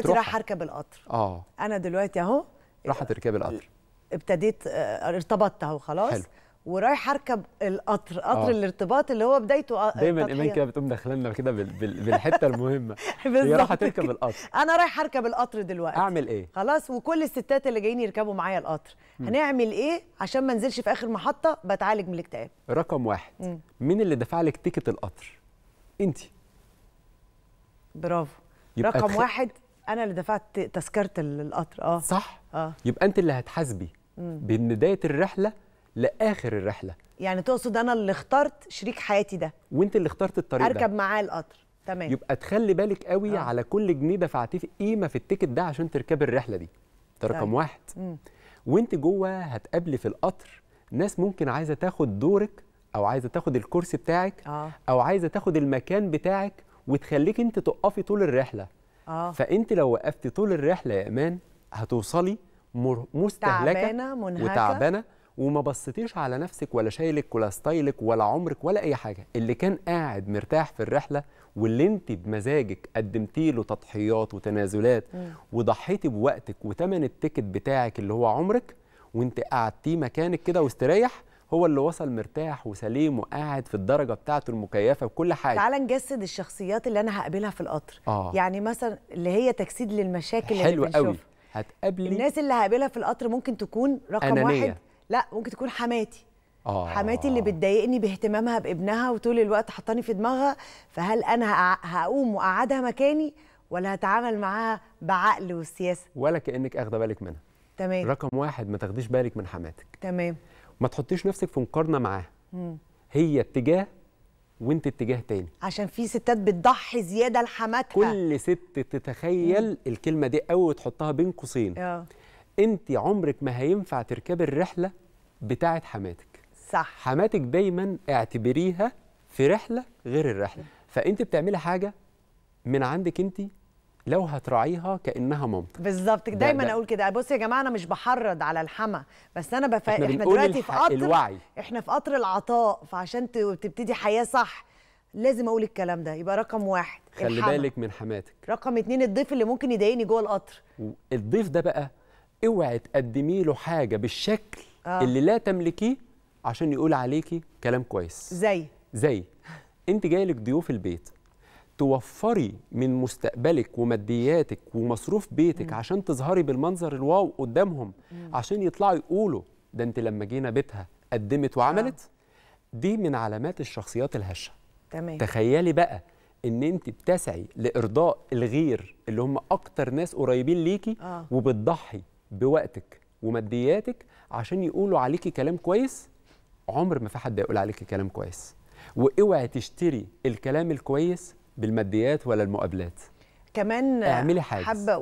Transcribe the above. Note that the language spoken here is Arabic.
دلوقتي راح اركب القطر اه انا دلوقتي اهو راح تركب القطر ابتديت آه، ارتبطت اهو خلاص حلو. ورايح اركب القطر قطر آه. الارتباط اللي هو بدايته آه، دايما ايمان كده بتقوم داخلنا كده بالحته المهمه هي راح تركب القطر انا رايح اركب القطر دلوقتي اعمل ايه خلاص وكل الستات اللي جايين يركبوا معايا القطر م. هنعمل ايه عشان ما انزلش في اخر محطه بتعالج من الاكتئاب رقم واحد م. مين اللي دفع لك تيكت القطر انت برافو رقم واحد انا اللي دفعت تذكره القطر اه صح اه يبقى انت اللي هتحاسبي من بدايه الرحله لاخر الرحله يعني تقصد انا اللي اخترت شريك حياتي ده وانت اللي اخترت الطريق اركب ده. معاه القطر تمام يبقى تخلي بالك قوي آه. على كل جنيه دفعتيه في قيمه في التيكت ده عشان تركبي الرحله دي ده رقم طيب. واحد مم. وانت جوه هتقابلي في القطر ناس ممكن عايزه تاخد دورك او عايزه تاخد الكرسي بتاعك آه. او عايزه تاخد المكان بتاعك وتخليك انت تقفي طول الرحله آه. فانت لو وقفتي طول الرحله يا امان هتوصلي مستهلكه تعبانه منهكه وتعبانه وما بصيتيش على نفسك ولا شايلك ولا ستايلك ولا عمرك ولا اي حاجه اللي كان قاعد مرتاح في الرحله واللي انت بمزاجك قدمتي له تضحيات وتنازلات م. وضحيتي بوقتك وتمن التيكت بتاعك اللي هو عمرك وانت قعدتيه مكانك كده واستريح هو اللي وصل مرتاح وسليم وقاعد في الدرجه بتاعته المكيفه وكل حاجه تعال نجسد الشخصيات اللي انا هقابلها في القطر آه. يعني مثلا اللي هي تجسيد للمشاكل حلو اللي قوي هتقابلي الناس اللي هقابلها في القطر ممكن تكون رقم أنانية. واحد لا ممكن تكون حماتي آه. حماتي اللي بتضايقني باهتمامها بابنها وطول الوقت حطاني في دماغها فهل انا هقوم واقعدها مكاني ولا هتعامل معاها بعقل وسياسه ولا كانك اخده بالك منها تمام رقم واحد ما تاخديش بالك من حماتك تمام ما تحطيش نفسك في مقارنه معاها هي اتجاه وانت اتجاه تاني عشان في ستات بتضحي زياده لحماتها كل ست تتخيل مم. الكلمه دي قوي وتحطها بين قوسين اه انت عمرك ما هينفع تركبي الرحله بتاعه حماتك صح حماتك دايما اعتبريها في رحله غير الرحله مم. فانت بتعملي حاجه من عندك انت لو هتراعيها كانها مامتك بالظبط دايما ده اقول كده بص يا جماعه انا مش بحرض على الحما بس انا بف... احنا, احنا دلوقتي في قطر الوعي. احنا في قطر العطاء فعشان تبتدي حياه صح لازم اقول الكلام ده يبقى رقم واحد خلي الحمى. بالك من حماتك رقم اتنين الضيف اللي ممكن يضايقني جوه القطر الضيف ده بقى اوعي تقدمي له حاجه بالشكل آه. اللي لا تملكيه عشان يقول عليكي كلام كويس زي زي انت جايلك ضيوف البيت توفري من مستقبلك ومادياتك ومصروف بيتك م. عشان تظهري بالمنظر الواو قدامهم م. عشان يطلعوا يقولوا ده انت لما جينا بيتها قدمت وعملت آه. دي من علامات الشخصيات الهشه تمام تخيلي بقى ان انت بتسعي لارضاء الغير اللي هم اكتر ناس قريبين ليكي آه. وبتضحي بوقتك ومادياتك عشان يقولوا عليكي كلام كويس عمر ما في حد يقول عليكي كلام كويس واوعي تشتري الكلام الكويس بالماديات ولا المقابلات كمان اعملي حاجز حابه